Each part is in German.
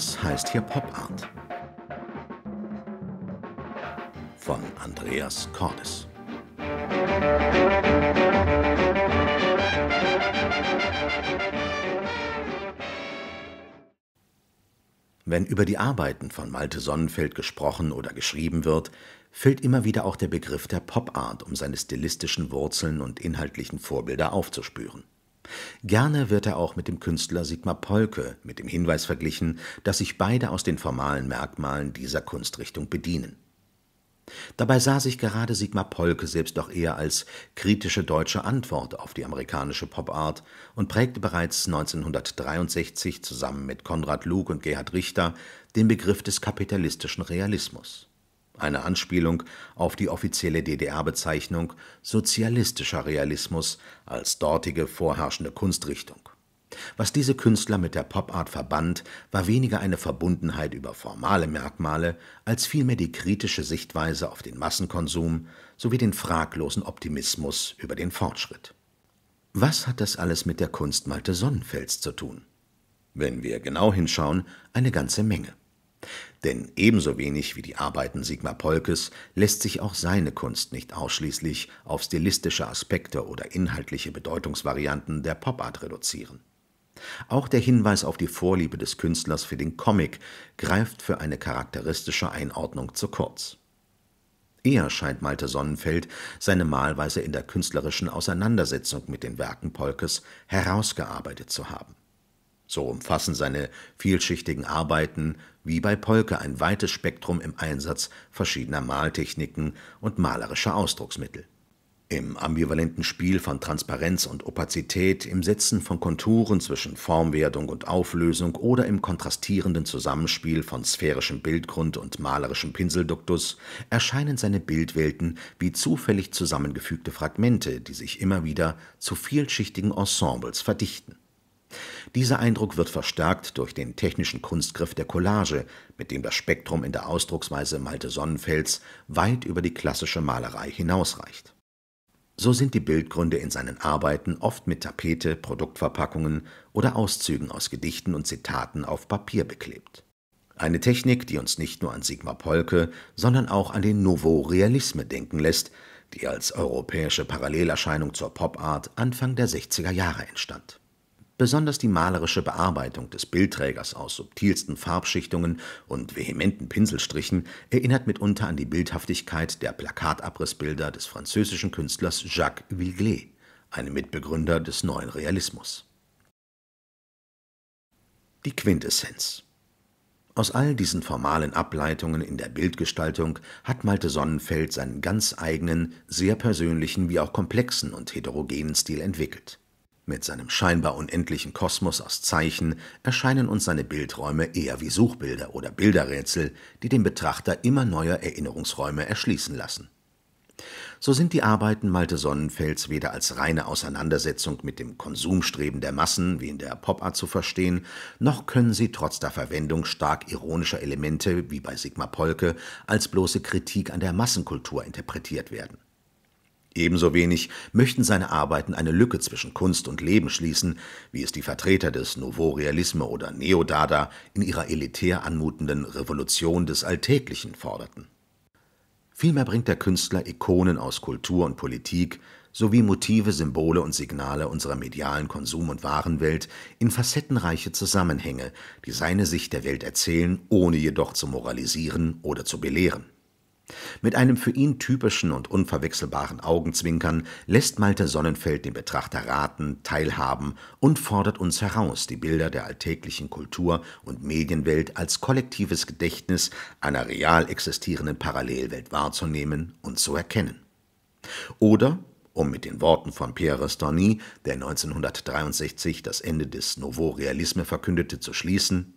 Was heißt hier Pop Art. Von Andreas Cordes. Wenn über die Arbeiten von Malte Sonnenfeld gesprochen oder geschrieben wird, fällt immer wieder auch der Begriff der Pop Art, um seine stilistischen Wurzeln und inhaltlichen Vorbilder aufzuspüren. Gerne wird er auch mit dem Künstler Sigmar Polke mit dem Hinweis verglichen, dass sich beide aus den formalen Merkmalen dieser Kunstrichtung bedienen. Dabei sah sich gerade Sigmar Polke selbst doch eher als kritische deutsche Antwort auf die amerikanische Popart und prägte bereits 1963 zusammen mit Konrad Lug und Gerhard Richter den Begriff des kapitalistischen Realismus eine Anspielung auf die offizielle DDR-Bezeichnung Sozialistischer Realismus als dortige vorherrschende Kunstrichtung. Was diese Künstler mit der Popart verband, war weniger eine Verbundenheit über formale Merkmale als vielmehr die kritische Sichtweise auf den Massenkonsum sowie den fraglosen Optimismus über den Fortschritt. Was hat das alles mit der Kunstmalte Sonnenfels zu tun? Wenn wir genau hinschauen, eine ganze Menge. Denn ebenso wenig wie die Arbeiten Sigmar Polkes lässt sich auch seine Kunst nicht ausschließlich auf stilistische Aspekte oder inhaltliche Bedeutungsvarianten der Popart reduzieren. Auch der Hinweis auf die Vorliebe des Künstlers für den Comic greift für eine charakteristische Einordnung zu kurz. Eher scheint Malte Sonnenfeld seine Malweise in der künstlerischen Auseinandersetzung mit den Werken Polkes herausgearbeitet zu haben so umfassen seine vielschichtigen Arbeiten wie bei Polke ein weites Spektrum im Einsatz verschiedener Maltechniken und malerischer Ausdrucksmittel. Im ambivalenten Spiel von Transparenz und Opazität, im Setzen von Konturen zwischen Formwertung und Auflösung oder im kontrastierenden Zusammenspiel von sphärischem Bildgrund und malerischem Pinselduktus erscheinen seine Bildwelten wie zufällig zusammengefügte Fragmente, die sich immer wieder zu vielschichtigen Ensembles verdichten dieser Eindruck wird verstärkt durch den technischen Kunstgriff der Collage, mit dem das Spektrum in der Ausdrucksweise Malte Sonnenfels weit über die klassische Malerei hinausreicht. So sind die Bildgründe in seinen Arbeiten oft mit Tapete, Produktverpackungen oder Auszügen aus Gedichten und Zitaten auf Papier beklebt. Eine Technik, die uns nicht nur an Sigmar Polke, sondern auch an den Nouveau Realisme denken lässt, die als europäische Parallelerscheinung zur Popart Anfang der 60er Jahre entstand Besonders die malerische Bearbeitung des Bildträgers aus subtilsten Farbschichtungen und vehementen Pinselstrichen erinnert mitunter an die Bildhaftigkeit der Plakatabrissbilder des französischen Künstlers Jacques Viglet, einem Mitbegründer des neuen Realismus. Die Quintessenz aus all diesen formalen Ableitungen in der Bildgestaltung hat Malte Sonnenfeld seinen ganz eigenen, sehr persönlichen wie auch komplexen und heterogenen Stil entwickelt. Mit seinem scheinbar unendlichen Kosmos aus Zeichen erscheinen uns seine Bildräume eher wie Suchbilder oder Bilderrätsel, die dem Betrachter immer neue Erinnerungsräume erschließen lassen. So sind die Arbeiten Malte Sonnenfelds weder als reine Auseinandersetzung mit dem Konsumstreben der Massen, wie in der Pop-Art zu verstehen, noch können sie trotz der Verwendung stark ironischer Elemente, wie bei Sigmar Polke, als bloße Kritik an der Massenkultur interpretiert werden. Ebenso wenig möchten seine Arbeiten eine Lücke zwischen Kunst und Leben schließen, wie es die Vertreter des Nouveau Realisme oder Neo-Dada in ihrer elitär anmutenden Revolution des Alltäglichen forderten. Vielmehr bringt der Künstler Ikonen aus Kultur und Politik sowie Motive, Symbole und Signale unserer medialen Konsum- und Warenwelt in facettenreiche Zusammenhänge, die seine Sicht der Welt erzählen, ohne jedoch zu moralisieren oder zu belehren. Mit einem für ihn typischen und unverwechselbaren Augenzwinkern lässt Malte Sonnenfeld den Betrachter raten, teilhaben und fordert uns heraus, die Bilder der alltäglichen Kultur- und Medienwelt als kollektives Gedächtnis einer real existierenden Parallelwelt wahrzunehmen und zu erkennen. Oder um mit den Worten von Pierre Restorny, der 1963 das Ende des Nouveau Realisme verkündete, zu schließen,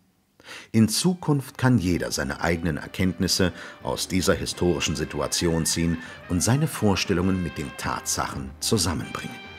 in Zukunft kann jeder seine eigenen Erkenntnisse aus dieser historischen Situation ziehen und seine Vorstellungen mit den Tatsachen zusammenbringen.